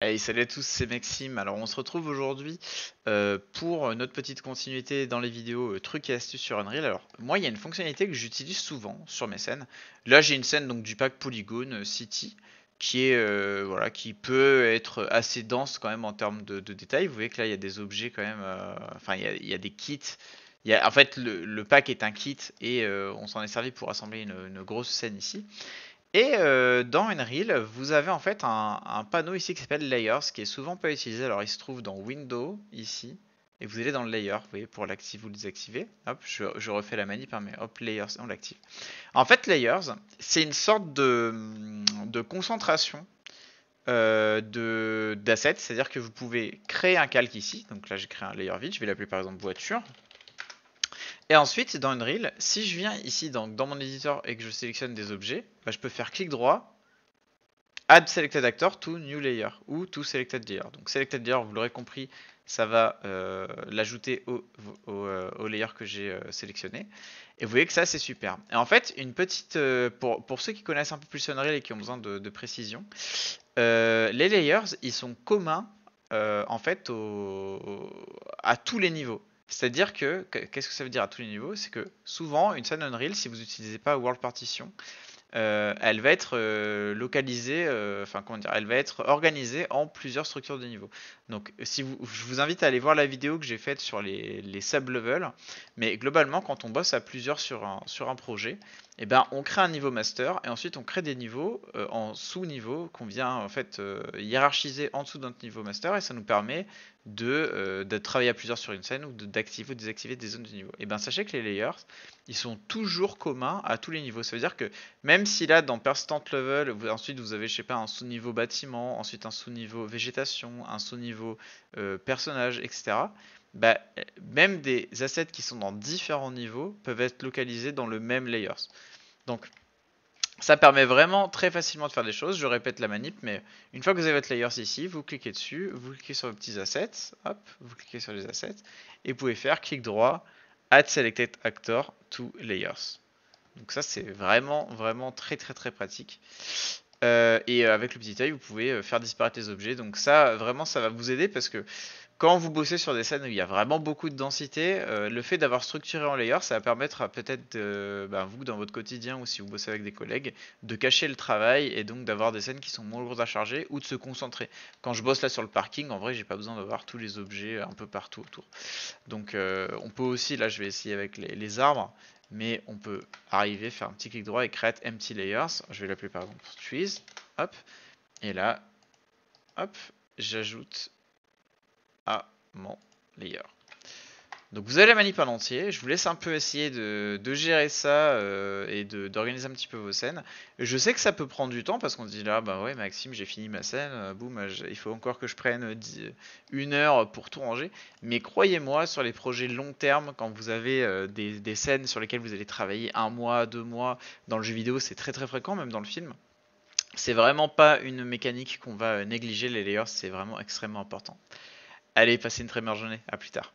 Hey, salut à tous, c'est Maxime. Alors, on se retrouve aujourd'hui euh, pour notre petite continuité dans les vidéos euh, trucs et astuces sur Unreal. Alors, moi, il y a une fonctionnalité que j'utilise souvent sur mes scènes. Là, j'ai une scène donc du pack polygone euh, City qui est voilà qui peut être assez dense quand même en termes de, détails. Vous voyez que là, il y a des objets quand même. enfin, il y, a, des kits. Il y a, en fait, le, pack est un kit et on s'en est servi pour assembler une grosse scène ici. Et euh, dans Unreal, vous avez en fait un, panneau ici qui s'appelle Layers, qui est souvent pas utilisé. Alors il se trouve dans Window, ici, et vous allez dans le Layer, vous voyez, pour l'activer ou le désactiver. Hop, je, refais la manip, hein, mais hop, Layers, on l'active. En fait, Layers, c'est une sorte de, concentration euh, d'assets, c'est-à-dire que vous pouvez créer un calque ici. Donc là, j'ai créé un layer vide, je vais l'appeler par exemple voiture. Et ensuite, dans Unreal, si je viens ici dans mon éditeur et que je sélectionne des objets, bah, je peux faire clic droit, Add Selected Actor to New Layer ou to Selected Layer. Donc Selected Layer, vous l'aurez compris, ça va euh, l'ajouter euh, au, layer que j'ai euh, sélectionné. Et vous voyez que ça, c'est super. Et en fait, une petite, pour, pour, ceux qui connaissent un peu plus Unreal et qui ont besoin de, précision, les layers, ils sont communs en fait à tous les niveaux. C'est-à-dire que, qu'est-ce que ça veut dire à tous les niveaux C'est que souvent, une scène Unreal, si vous n'utilisez pas World Partition, euh, elle va être euh, localisée, euh, enfin comment dire, elle va être organisée en plusieurs structures de niveau. Donc si je vous invite à aller voir la vidéo que j'ai faite sur les, sub-levels, mais globalement quand on bosse à plusieurs sur un, sur un projet, eh ben, on crée un niveau master et ensuite on crée des niveaux euh, en sous-niveau qu'on vient en fait euh, hiérarchiser en dessous de notre niveau master et ça nous permet de, euh, travailler à plusieurs sur une scène ou d'activer ou désactiver des zones de niveau. Et eh ben sachez que les layers, ils sont toujours communs à tous les niveaux. Ça veut dire que même si là dans persistent level, ensuite vous avez sais pas un sous-niveau bâtiment, ensuite un sous-niveau végétation, un sous-niveau personnage, etc. Bah, euh, même des assets qui sont dans différents niveaux peuvent être localisés dans le même layers. Donc ça permet vraiment très facilement de faire des choses. Je répète la manip, mais une fois que vous avez votre layers ici, vous cliquez dessus, vous cliquez sur vos petits assets, hop, vous cliquez sur les assets, et vous pouvez faire clic droit, add selected actor to layers. Donc ça c'est vraiment vraiment très très très pratique. Euh, et euh, avec le petit taille vous pouvez euh, faire disparaître les objets. Donc ça, vraiment, ça va vous aider parce que quand vous bossez sur des scènes où il y a vraiment beaucoup de densité, le fait d'avoir structuré en layer ça va permettre peut-être, bah, vous, dans votre quotidien ou si vous bossez avec des collègues, de cacher le travail et donc d'avoir des scènes qui sont moins lourdes à charger ou de se concentrer. Quand je bosse là sur le parking, en vrai, j'ai pas besoin d'avoir tous les objets un peu partout autour. Donc, on peut aussi, là, je vais essayer avec les arbres, mais on peut arriver, faire un petit clic droit et créer empty layers. Je vais l'appeler par exemple trees. Hop. Et là, hop, j'ajoute à mon layer. Donc vous avez la manip entier, je vous laisse un peu essayer de, gérer ça euh, et d'organiser un petit peu vos scènes. Je sais que ça peut prendre du temps parce qu'on se dit là, ah, bah ouais Maxime, j'ai fini ma scène, euh, boum, euh, il faut encore que je prenne une heure pour tout ranger. Mais croyez-moi, sur les projets long terme, quand vous avez des, des, scènes sur lesquelles vous allez travailler un mois, deux mois, dans le jeu vidéo c'est très très fréquent, même dans le film. C'est vraiment pas une mécanique qu'on va négliger, les layers, c'est vraiment extrêmement important. Allez, passez une très bonne journée, à plus tard.